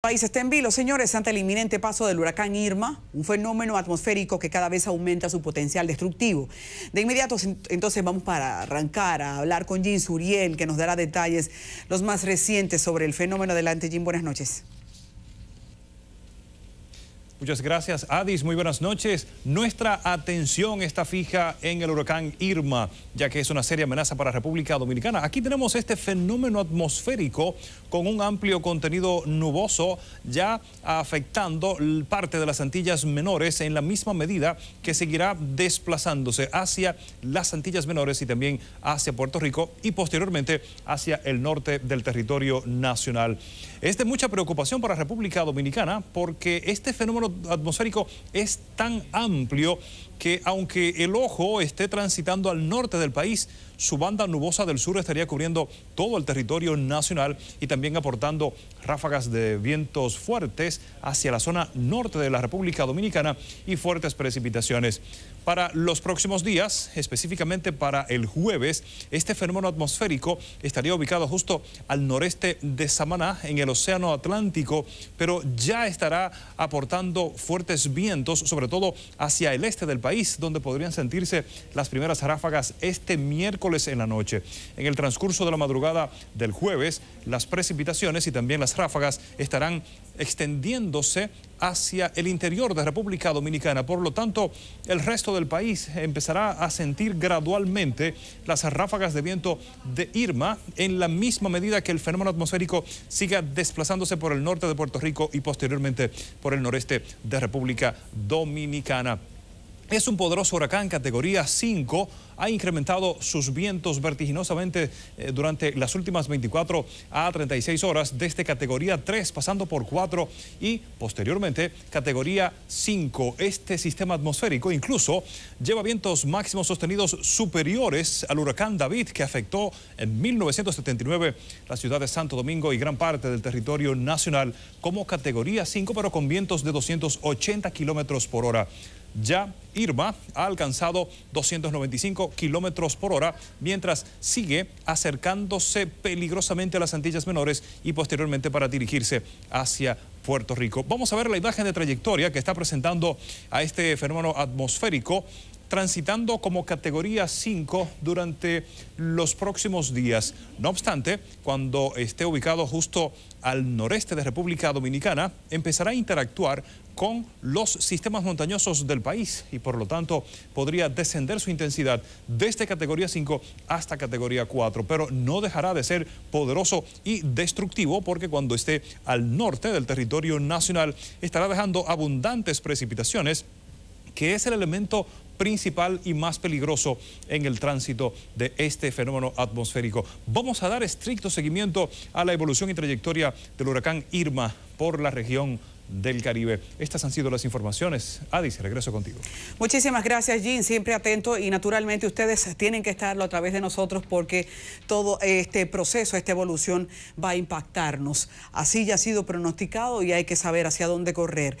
país está en vilo, señores, ante el inminente paso del huracán Irma, un fenómeno atmosférico que cada vez aumenta su potencial destructivo. De inmediato, entonces vamos para arrancar a hablar con Jim Suriel, que nos dará detalles los más recientes sobre el fenómeno. Adelante, Jim, buenas noches. Muchas gracias, Adis. Muy buenas noches. Nuestra atención está fija en el huracán Irma, ya que es una seria amenaza para República Dominicana. Aquí tenemos este fenómeno atmosférico con un amplio contenido nuboso, ya afectando parte de las Antillas Menores en la misma medida que seguirá desplazándose hacia las Antillas Menores y también hacia Puerto Rico y posteriormente hacia el norte del territorio nacional. Es de mucha preocupación para República Dominicana porque este fenómeno atmosférico es tan amplio que aunque el ojo esté transitando al norte del país, su banda nubosa del sur estaría cubriendo todo el territorio nacional y también aportando ráfagas de vientos fuertes hacia la zona norte de la República Dominicana y fuertes precipitaciones. Para los próximos días, específicamente para el jueves, este fenómeno atmosférico estaría ubicado justo al noreste de Samaná, en el Océano Atlántico, pero ya estará aportando fuertes vientos, sobre todo hacia el este del país país, donde podrían sentirse las primeras ráfagas este miércoles en la noche. En el transcurso de la madrugada del jueves, las precipitaciones y también las ráfagas estarán extendiéndose hacia el interior de República Dominicana. Por lo tanto, el resto del país empezará a sentir gradualmente las ráfagas de viento de Irma en la misma medida que el fenómeno atmosférico siga desplazándose por el norte de Puerto Rico y posteriormente por el noreste de República Dominicana. Es un poderoso huracán categoría 5. Ha incrementado sus vientos vertiginosamente eh, durante las últimas 24 a 36 horas, desde categoría 3 pasando por 4 y posteriormente categoría 5. Este sistema atmosférico incluso lleva vientos máximos sostenidos superiores al huracán David que afectó en 1979 la ciudad de Santo Domingo y gran parte del territorio nacional como categoría 5, pero con vientos de 280 kilómetros por hora ya Irma ha alcanzado 295 kilómetros por hora, mientras sigue acercándose peligrosamente a las Antillas Menores y posteriormente para dirigirse hacia Puerto Rico. Vamos a ver la imagen de trayectoria que está presentando a este fenómeno atmosférico transitando como categoría 5 durante los próximos días. No obstante, cuando esté ubicado justo al noreste de República Dominicana, empezará a interactuar con los sistemas montañosos del país y por lo tanto podría descender su intensidad desde categoría 5 hasta categoría 4, pero no dejará de ser poderoso y destructivo porque cuando esté al norte del territorio nacional estará dejando abundantes precipitaciones que es el elemento principal y más peligroso en el tránsito de este fenómeno atmosférico. Vamos a dar estricto seguimiento a la evolución y trayectoria del huracán Irma por la región del Caribe. Estas han sido las informaciones. Adis, regreso contigo. Muchísimas gracias, Jean. Siempre atento y naturalmente ustedes tienen que estarlo a través de nosotros porque todo este proceso, esta evolución va a impactarnos. Así ya ha sido pronosticado y hay que saber hacia dónde correr.